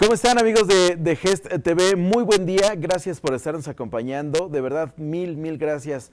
¿Cómo están amigos de, de, Gest TV? Muy buen día, gracias por estarnos acompañando. De verdad, mil, mil gracias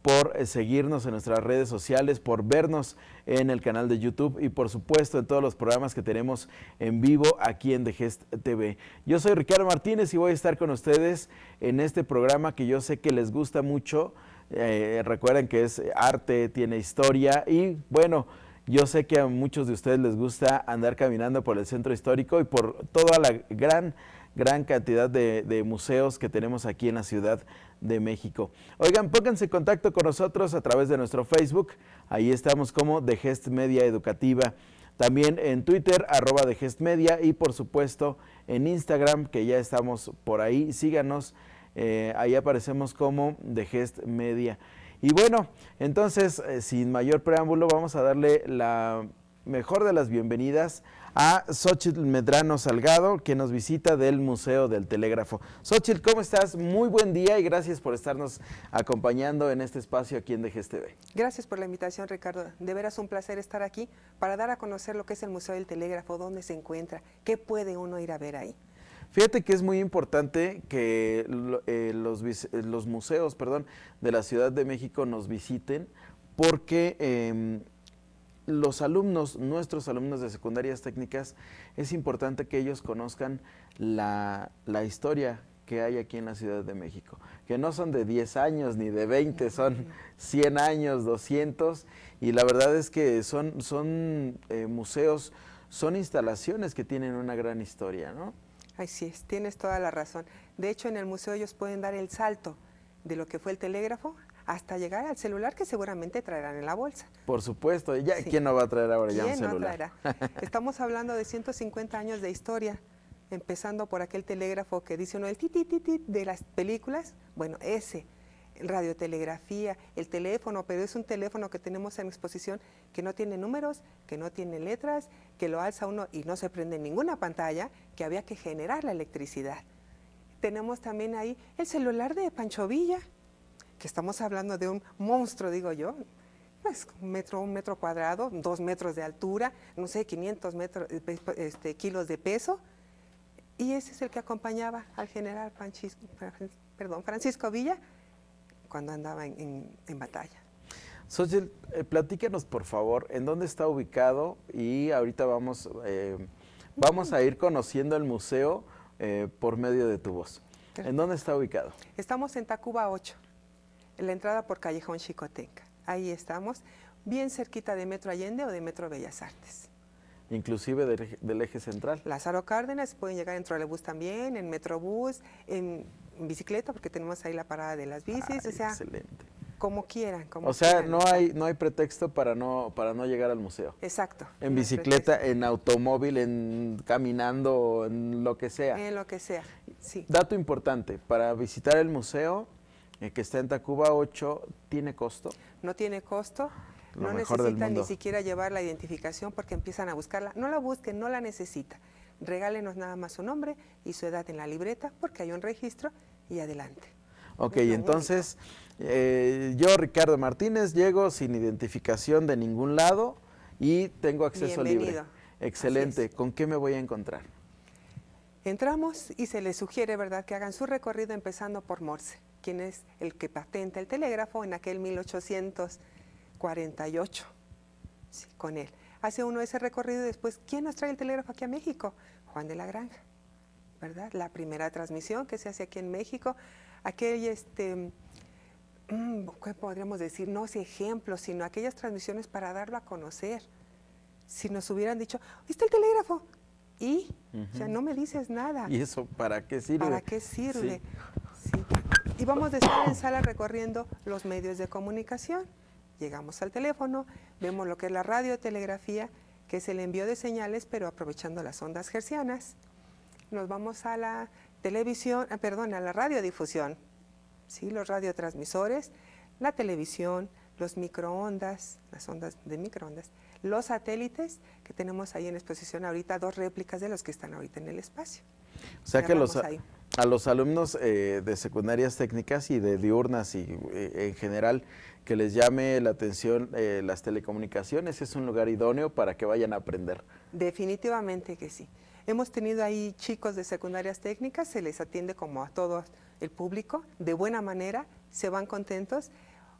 por eh, seguirnos en nuestras redes sociales, por vernos en el canal de YouTube y por supuesto en todos los programas que tenemos en vivo aquí en The Gest TV. Yo soy Ricardo Martínez y voy a estar con ustedes en este programa que yo sé que les gusta mucho. Eh, recuerden que es arte, tiene historia y bueno, yo sé que a muchos de ustedes les gusta andar caminando por el centro histórico y por toda la gran, gran cantidad de, museos que tenemos aquí en la Ciudad de México. Oigan, pónganse en contacto con nosotros a través de nuestro Facebook. Ahí estamos como de Gest Media Educativa. También en Twitter, arroba The Gest Media y por supuesto en Instagram, que ya estamos por ahí. Síganos, eh, ahí aparecemos como de Gest Media. Y bueno, entonces, eh, sin mayor preámbulo, vamos a darle la mejor de las bienvenidas a Xochitl Medrano Salgado, que nos visita del Museo del Telégrafo. Xochitl, ¿cómo estás? Muy buen día y gracias por estarnos acompañando en este espacio aquí en DGSTV. Gracias por la invitación, Ricardo. De veras un placer estar aquí para dar a conocer lo que es el Museo del Telégrafo, dónde se encuentra, qué puede uno ir a ver ahí. Fíjate que es muy importante que eh, eh, los, museos perdón, de la Ciudad de México nos visiten porque em, los alumnos, nuestros alumnos de secundarias técnicas, es importante que ellos conozcan la, historia que hay aquí en la Ciudad de México, que no son de 10 años ni de 20, son 100 años, 200, y la verdad es que son, son eh, museos, son instalaciones que tienen una gran historia, ¿no? Así es, tienes toda la razón. De hecho, en el museo ellos pueden dar el salto de lo que fue el telégrafo hasta llegar al celular que seguramente traerán en la bolsa. Por supuesto, ya, ¿quién no va a traer ahora ya un celular? Estamos hablando de 150 años de historia, empezando por aquel telégrafo que dice uno el titititit de las películas. Bueno, ese radiotelegrafía, el teléfono, pero es un teléfono que tenemos en exposición que no tiene números, que no tiene letras, que lo alza uno y no se prende ninguna pantalla, que había que generar la electricidad. Tenemos también ahí el celular de Pancho Villa, que estamos hablando de un monstruo, digo yo, pues un metro, un metro cuadrado, dos metros de altura, no sé, 500 eh, este, kilos de peso, y ese es el que acompañaba al general Francisco Villa, cuando andaba en, batalla. Sochil, eh, platíquenos platícanos por favor en dónde está ubicado y ahorita vamos, eh, vamos a ir conociendo el museo eh, por medio de tu voz. ¿En dónde está ubicado? Estamos en Tacuba 8, en la entrada por Callejón Chicoteca. Ahí estamos, bien cerquita de Metro Allende o de Metro Bellas Artes. Inclusive del, eje central. Lázaro Cárdenas, pueden llegar en trolebús también, en Metrobús, en en bicicleta porque tenemos ahí la parada de las bicis, o sea, excelente. como quieran, como O sea, no hay no hay pretexto para no para no llegar al museo. Exacto. En bicicleta, en automóvil, en caminando, en lo que sea. En lo que sea. Sí. Dato importante, para visitar el museo eh, que está en Tacuba 8 tiene costo. No tiene costo. no necesitan ni siquiera llevar la identificación porque empiezan a buscarla. No la busquen, no la necesitan regálenos nada más su nombre y su edad en la libreta porque hay un registro y adelante. Ok, entonces eh, yo, Ricardo Martínez, llego sin identificación de ningún lado y tengo acceso Bienvenido. libre. Excelente. ¿Con qué me voy a encontrar? Entramos y se les sugiere, ¿verdad?, que hagan su recorrido empezando por Morse, quien es el que patenta el telégrafo en aquel 1848, sí, con él hace uno ese recorrido y después, ¿quién nos trae el telégrafo aquí a México? Juan de la Granja, ¿verdad? La primera transmisión que se hace aquí en México, aquel, este, mm, ¿qué podríamos decir? No es ejemplo, sino aquellas transmisiones para darlo a conocer. Si nos hubieran dicho, ¿viste el telégrafo? Y, o sea, no me dices nada. ¿Y eso para qué sirve? ¿Para qué sirve? Y vamos a estar en sala recorriendo los medios de comunicación. Llegamos al teléfono, vemos lo que es la radiotelegrafía, que es el envío de señales, pero aprovechando las ondas gercianas. Nos vamos a la televisión, ah, perdón, a la radiodifusión, ¿sí? los radiotransmisores, la televisión, los microondas, las ondas de microondas, los satélites que tenemos ahí en exposición ahorita, dos réplicas de los que están ahorita en el espacio. O sea que a, los alumnos eh, de secundarias técnicas y de diurnas y eh, en general que les llame la atención eh, las telecomunicaciones es un lugar idóneo para que vayan a aprender. Definitivamente que sí. Hemos tenido ahí chicos de secundarias técnicas, se les atiende como a todo el público, de buena manera, se van contentos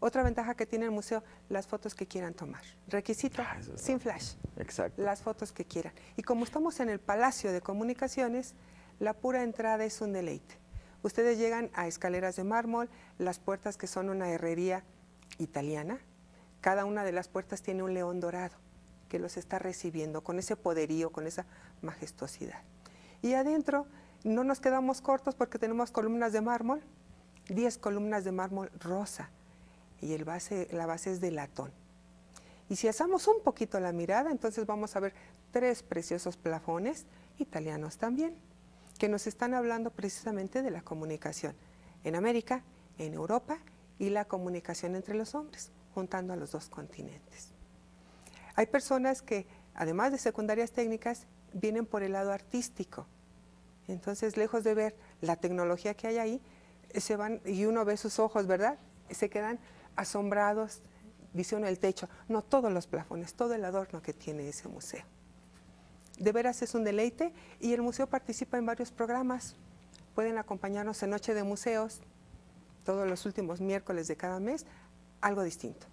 otra ventaja que tiene el museo, las fotos que quieran tomar. Requisito, ah, sin flash. Exacto. Las fotos que quieran. Y como estamos en el Palacio de Comunicaciones, la pura entrada es un deleite. Ustedes llegan a escaleras de mármol, las puertas que son una herrería italiana. Cada una de las puertas tiene un león dorado que los está recibiendo con ese poderío, con esa majestuosidad. Y adentro no nos quedamos cortos porque tenemos columnas de mármol, 10 columnas de mármol rosa, y el base, la base es de latón. Y si asamos un poquito la mirada, entonces vamos a ver tres preciosos plafones italianos también, que nos están hablando precisamente de la comunicación en América, en Europa y la comunicación entre los hombres, juntando a los dos continentes. Hay personas que, además de secundarias técnicas, vienen por el lado artístico. Entonces, lejos de ver la tecnología que hay ahí, se van, y uno ve sus ojos, ¿verdad? Se quedan asombrados, visión el techo, no todos los plafones, todo el adorno que tiene ese museo. De veras es un deleite y el museo participa en varios programas. Pueden acompañarnos en Noche de Museos, todos los últimos miércoles de cada mes, algo distinto.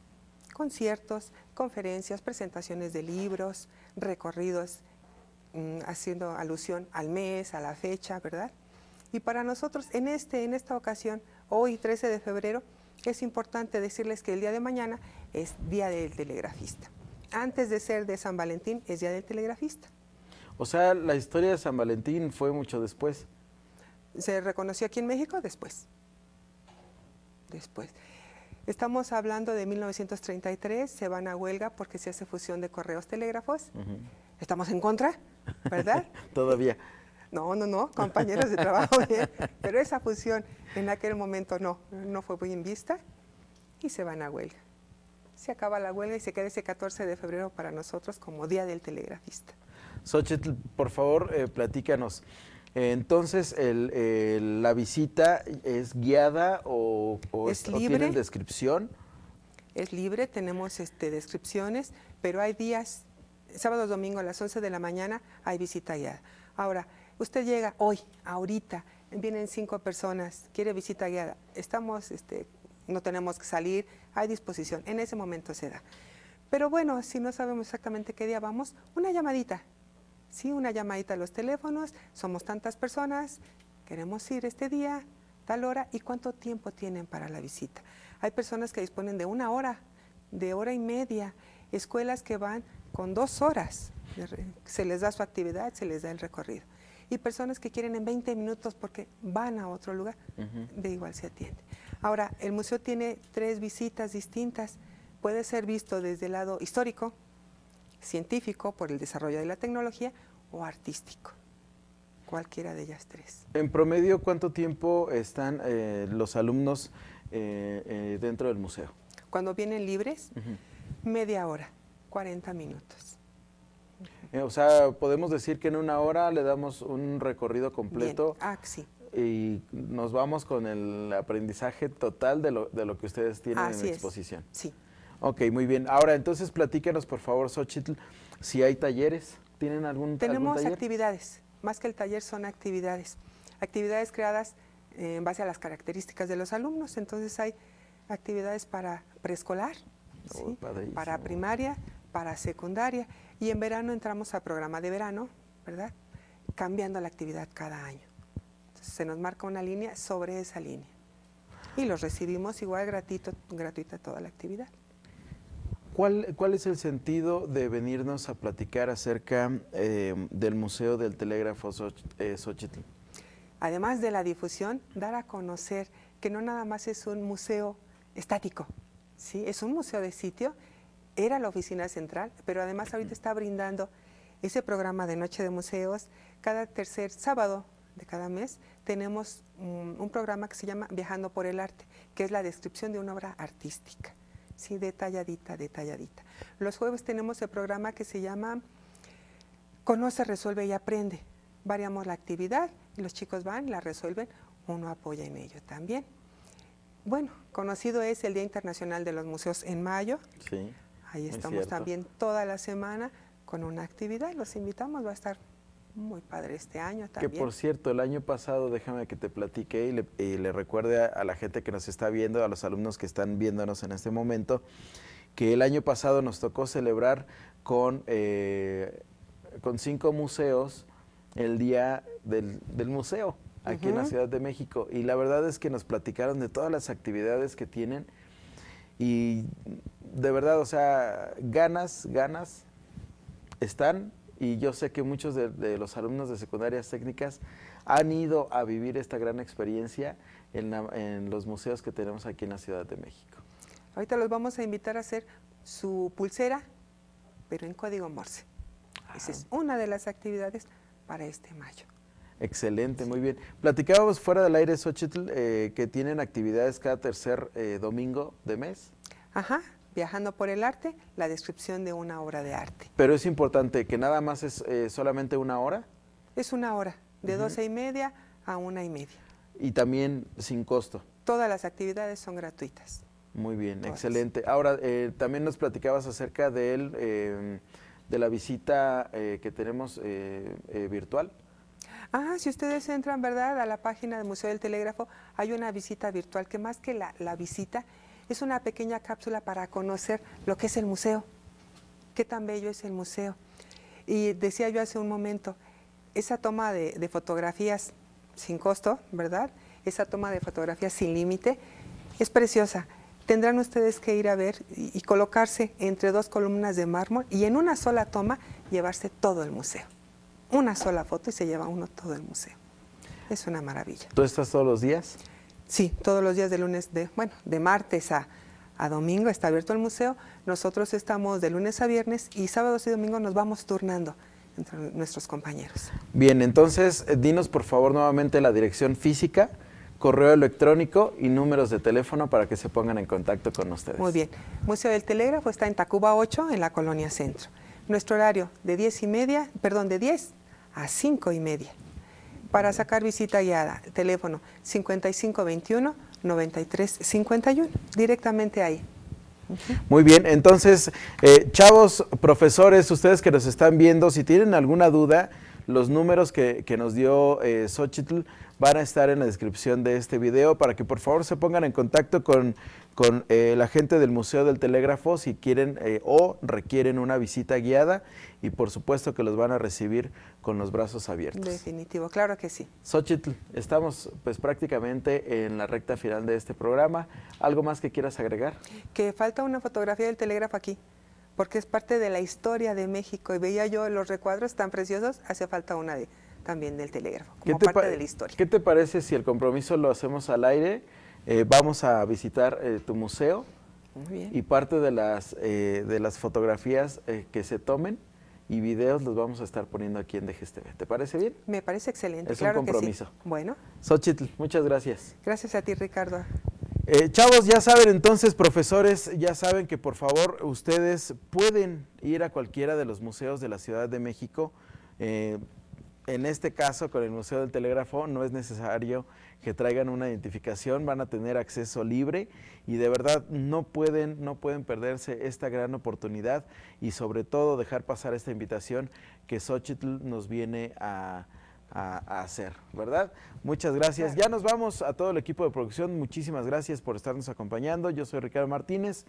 Conciertos, conferencias, presentaciones de libros, recorridos, mm, haciendo alusión al mes, a la fecha, ¿verdad? Y para nosotros, en, este, en esta ocasión, hoy 13 de febrero, es importante decirles que el día de mañana es Día del Telegrafista. Antes de ser de San Valentín, es Día del Telegrafista. O sea, la historia de San Valentín fue mucho después. Se reconoció aquí en México después. Después. Estamos hablando de 1933, se van a huelga porque se hace fusión de correos telégrafos. Estamos en contra, ¿verdad? Todavía. No, no, no, compañeros de trabajo. Pero esa fusión en aquel momento no, no fue bien vista y se van a huelga. Se acaba la huelga y se queda ese 14 de febrero para nosotros como Día del Telegrafista. Xochitl, por favor, eh, platícanos. Eh, entonces, ¿la visita es guiada o, es libre, descripción? Es libre, tenemos este, descripciones, pero hay días, sábado, domingo a las 11 de la mañana hay visita guiada. Ahora, Usted llega hoy, ahorita, vienen cinco personas, quiere visita guiada, estamos, este, no tenemos que salir, hay disposición, en ese momento se da. Pero bueno, si no sabemos exactamente qué día vamos, una llamadita, sí, una llamadita a los teléfonos, somos tantas personas, queremos ir este día, tal hora y cuánto tiempo tienen para la visita. Hay personas que disponen de una hora, de hora y media, escuelas que van con dos horas, se les da su actividad, se les da el recorrido y personas que quieren en 20 minutos porque van a otro lugar, de igual se atiende. Ahora, el museo tiene tres visitas distintas. Puede ser visto desde el lado histórico, científico, por el desarrollo de la tecnología, o artístico. Cualquiera de ellas tres. En promedio, ¿cuánto tiempo están eh, los alumnos eh, eh, dentro del museo? Cuando vienen libres, media hora, 40 minutos. Eh, o sea, podemos decir que en una hora le damos un recorrido completo. Ah, y nos vamos con el aprendizaje total de lo, de lo que ustedes tienen en la exposición. Sí. Ok, muy bien. Ahora, entonces platíquenos, por favor, Xochitl, si hay talleres. ¿Tienen algún Tenemos actividades. Más que el taller, son actividades. Actividades creadas eh, en base a las características de los alumnos. Entonces, hay actividades para preescolar, oh, para primaria, para secundaria. Y en verano entramos al programa de verano, ¿verdad? Cambiando la actividad cada año. se nos marca una línea sobre esa línea. Y los recibimos igual gratuito, gratuita toda la actividad. ¿Cuál, ¿Cuál, es el sentido de venirnos a platicar acerca eh, del Museo del Telégrafo eh, Xochitl? Además de la difusión, dar a conocer que no nada más es un museo estático, ¿sí? es un museo de sitio era la oficina central, pero además ahorita está brindando ese programa de Noche de Museos. Cada tercer sábado de cada mes tenemos mm, un programa que se llama Viajando por el Arte, que es la descripción de una obra artística. Sí, detalladita, detalladita. Los jueves tenemos el programa que se llama Conoce, Resuelve y Aprende. Variamos la actividad y los chicos van, la resuelven, uno apoya en ello también. Bueno, conocido es el Día Internacional de los Museos en mayo. Sí. Ahí estamos también toda la semana con una actividad y los invitamos, va a estar muy padre este año también. Que por cierto, el año pasado, déjame que te platique y le, recuerde a, la gente que nos está viendo, a los alumnos que están viéndonos en este momento, que el año pasado nos tocó celebrar con, eh, con cinco museos el Día del, del Museo aquí en la Ciudad de México. Y la verdad es que nos platicaron de todas las actividades que tienen y de verdad, o sea, ganas, ganas están y yo sé que muchos de, los alumnos de secundarias técnicas han ido a vivir esta gran experiencia en, los museos que tenemos aquí en la Ciudad de México. Ahorita los vamos a invitar a hacer su pulsera, pero en código Morse. Ah. Esa es una de las actividades para este mayo. Excelente, muy bien. Platicábamos fuera del aire, Xochitl, eh, que tienen actividades cada tercer eh, domingo de mes. Ajá, Viajando por el arte, la descripción de una obra de arte. Pero es importante que nada más es eh, solamente una hora. Es una hora, de doce y media a una y media. Y también sin costo. Todas las actividades son gratuitas. Muy bien, excelente. Ahora, eh, también nos platicabas acerca de, em, de la visita eh, que tenemos virtual. Ah, si ustedes entran, ¿verdad?, a la página del Museo del Telégrafo, hay una visita virtual que más que la, la visita es una pequeña cápsula para conocer lo que es el museo, qué tan bello es el museo. Y decía yo hace un momento, esa toma de, fotografías sin costo, ¿verdad? Esa toma de fotografías sin límite es preciosa. Tendrán ustedes que ir a ver y, y colocarse entre dos columnas de mármol y en una sola toma llevarse todo el museo. Una sola foto y se lleva uno todo el museo. Es una maravilla. ¿Tú estás todos los días? Sí, todos los días de lunes, de, bueno, de martes a, domingo está abierto el museo. Nosotros estamos de lunes a viernes y sábados y domingos nos vamos turnando entre nuestros compañeros. Bien, entonces eh, dinos por favor nuevamente la dirección física, correo electrónico y números de teléfono para que se pongan en contacto con ustedes. Muy bien. Museo del Telégrafo está en Tacuba 8, en la Colonia Centro. Nuestro horario de 10 y media, perdón, de 10 a 5 y media. Para sacar visita guiada, teléfono 5521-9351, directamente ahí. Muy bien, entonces, eh, chavos, profesores, ustedes que nos están viendo, si tienen alguna duda, los números que, nos dio eh, Xochitl van a estar en la descripción de este video para que por favor se pongan en contacto con con eh, la gente del Museo del Telégrafo si quieren eh, o requieren una visita guiada y por supuesto que los van a recibir con los brazos abiertos. Definitivo, claro que sí. Xochitl, estamos pues prácticamente en la recta final de este programa. ¿Algo más que quieras agregar? Que falta una fotografía del Telégrafo aquí porque es parte de la historia de México y veía yo los recuadros tan preciosos, hacía falta una de, también del telégrafo, como parte de la historia. ¿Qué te parece si el compromiso lo hacemos al aire? Eh, vamos a visitar eh, tu museo y parte de las, eh, de las fotografías que se tomen y videos los vamos a estar poniendo aquí en DGSTV. ¿Te parece bien? Me parece excelente. Es un compromiso. Bueno. Xochitl, muchas gracias. Gracias a ti, Ricardo. chavos, ya saben entonces, profesores, ya saben que por favor ustedes pueden ir a cualquiera de los museos de la Ciudad de México. En este caso, con el Museo del Telégrafo, no es necesario que traigan una identificación, van a tener acceso libre y de verdad no pueden, no pueden perderse esta gran oportunidad y sobre todo dejar pasar esta invitación que Xochitl nos viene a, hacer, ¿verdad? Muchas gracias. Ya nos vamos a todo el equipo de producción. Muchísimas gracias por estarnos acompañando. Yo soy Ricardo Martínez.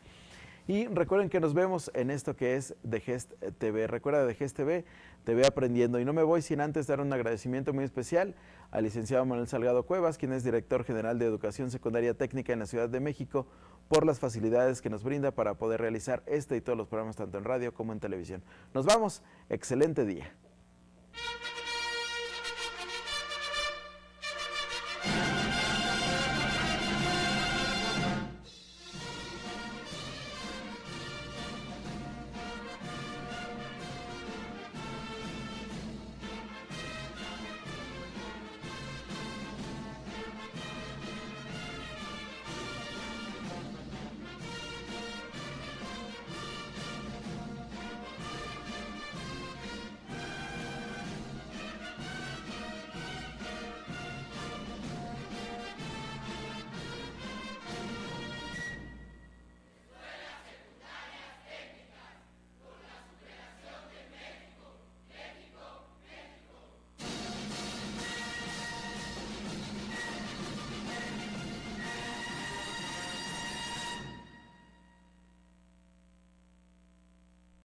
Y recuerden que nos vemos en esto que es DeGest Gest TV. Recuerda DeGest Gest TV, te aprendiendo. Y no me voy sin antes dar un agradecimiento muy especial al licenciado Manuel Salgado Cuevas, quien es director general de Educación Secundaria Técnica en la Ciudad de México, por las facilidades que nos brinda para poder realizar este y todos los programas tanto en radio como en televisión. Nos vamos, excelente día.